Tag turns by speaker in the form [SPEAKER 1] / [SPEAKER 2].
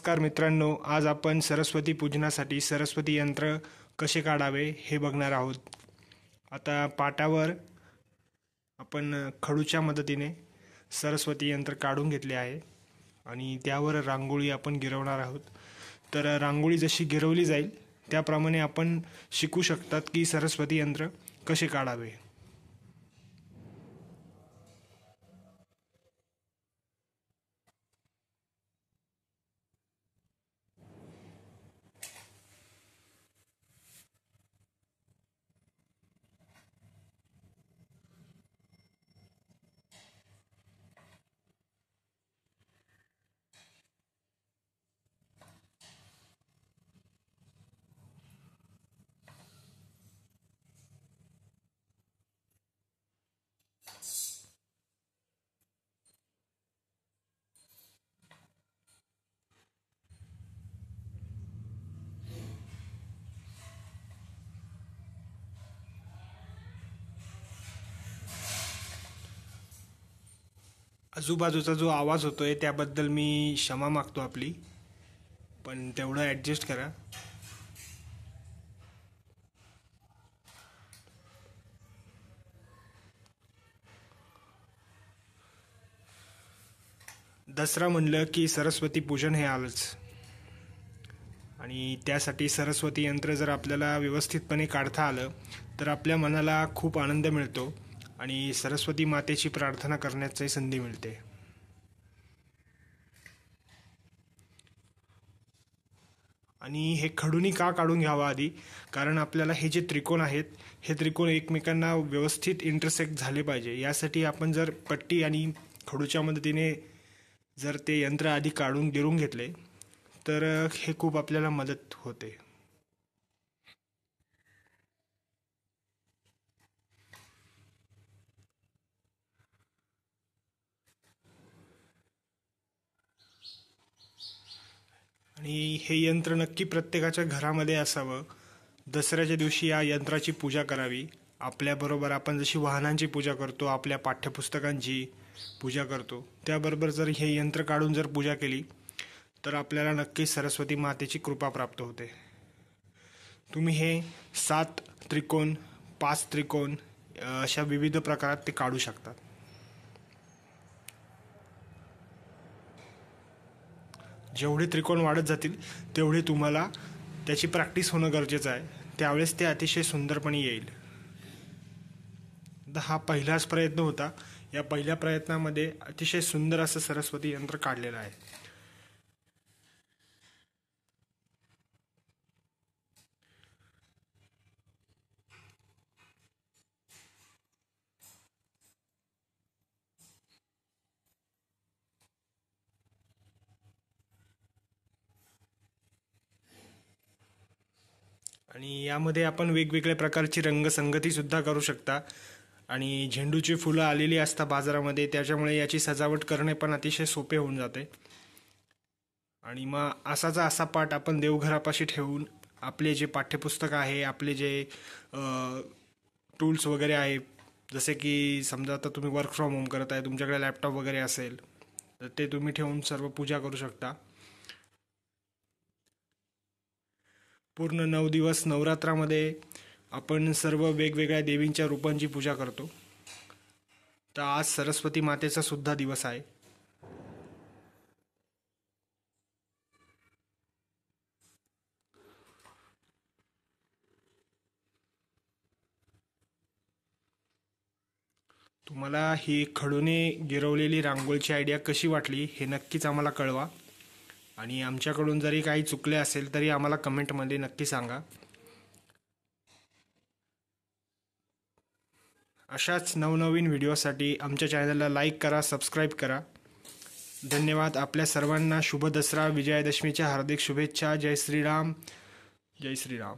[SPEAKER 1] नमस्कार मित्रांनो आज आपण सरस्वती पूजनासाठी सरस्वती यंत्र कसे काढावे हे बघणार आहोत आता पाटावर आपण खडूच्या मदतीने सरस्वती यंत्र काढून घेतले आहे आणि त्यावर रांगोळी आपण गिरवणार आहोत तर रांगोळी जशी गिरवली जाईल त्याप्रमाणे आपण शिकू शकतात की सरस्वती यंत्र कसे काढावे आजूबाजूचा जो आवाज होतो आहे त्याबद्दल मी क्षमा मागतो आपली पण तेवढं ॲडजस्ट करा दसरा म्हणलं की सरस्वती पूजन हे आलंच आणि त्यासाठी सरस्वती यंत्र जर आपल्याला व्यवस्थितपणे काढता आलं तर आपल्या मनाला खूप आनंद मिळतो आणि सरस्वती मातेची प्रार्थना करण्याची संधी मिळते आणि हे खडूनी का काढून घ्यावं आधी कारण आपल्याला हे जे त्रिकोण आहेत हे त्रिकोण एकमेकांना व्यवस्थित इंटरसेक्ट झाले पाहिजे यासाठी आपण जर पट्टी आणि खडूच्या मदतीने जर ते यंत्र आधी काढून गिरून घेतले तर हे खूप आपल्याला मदत होते आणि हे यंत्र नक्की प्रत्येकाच्या घरामध्ये असावं दसऱ्याच्या दिवशी या यंत्राची पूजा करावी आपल्याबरोबर आपण जशी वाहनांची पूजा करतो आपल्या पाठ्यपुस्तकांची पूजा करतो त्याबरोबर जर हे यंत्र काढून जर पूजा केली तर आपल्याला नक्की सरस्वती मातेची कृपा प्राप्त होते तुम्ही हे सात त्रिकोण पाच त्रिकोण अशा विविध प्रकारात ते काढू शकतात जेवढे त्रिकोण वाढत जातील तेवढे तुम्हाला त्याची प्रॅक्टिस होणं गरजेचं आहे त्यावेळेस ते अतिशय सुंदरपणे येईल तर हा पहिलाच प्रयत्न होता या पहिल्या प्रयत्नामध्ये अतिशय सुंदर असं सरस्वती यंत्र काढलेलं आहे आणि यामध्ये आपण वेगवेगळ्या प्रकारची रंगसंगतीसुद्धा करू शकता आणि झेंडूची फुलं आलेली असतात बाजारामध्ये त्याच्यामुळे याची सजावट करणे पण अतिशय सोपे होऊन जाते आणि मग असाचा असा पाठ आपण देवघरापाशी ठेवून आपले जे पाठ्यपुस्तक आहे आपले जे टूल्स वगैरे आहे जसे की समजा आता तुम्ही वर्क फ्रॉम होम करत आहे तुमच्याकडे लॅपटॉप वगैरे असेल तर ते तुम्ही ठेवून सर्व पूजा करू शकता पूर्ण नऊ दिवस नवरात्रामध्ये आपण सर्व वेगवेगळ्या देवींच्या रूपांची पूजा करतो तर आज सरस्वती मातेचा सुद्धा दिवस आहे तुम्हाला ही खडूने गिरवलेली रांगोळीची आयडिया कशी वाटली हे नक्कीच आम्हाला कळवा आणि आमच्याकडून जरी काही चुकले असेल तरी आम्हाला कमेंटमध्ये नक्की सांगा अशाच नवनवीन व्हिडिओसाठी आमच्या चॅनलला लाईक करा सबस्क्राईब करा धन्यवाद आपल्या सर्वांना शुभ दसरा विजयादशमीच्या हार्दिक शुभेच्छा जय श्रीराम जय श्रीराम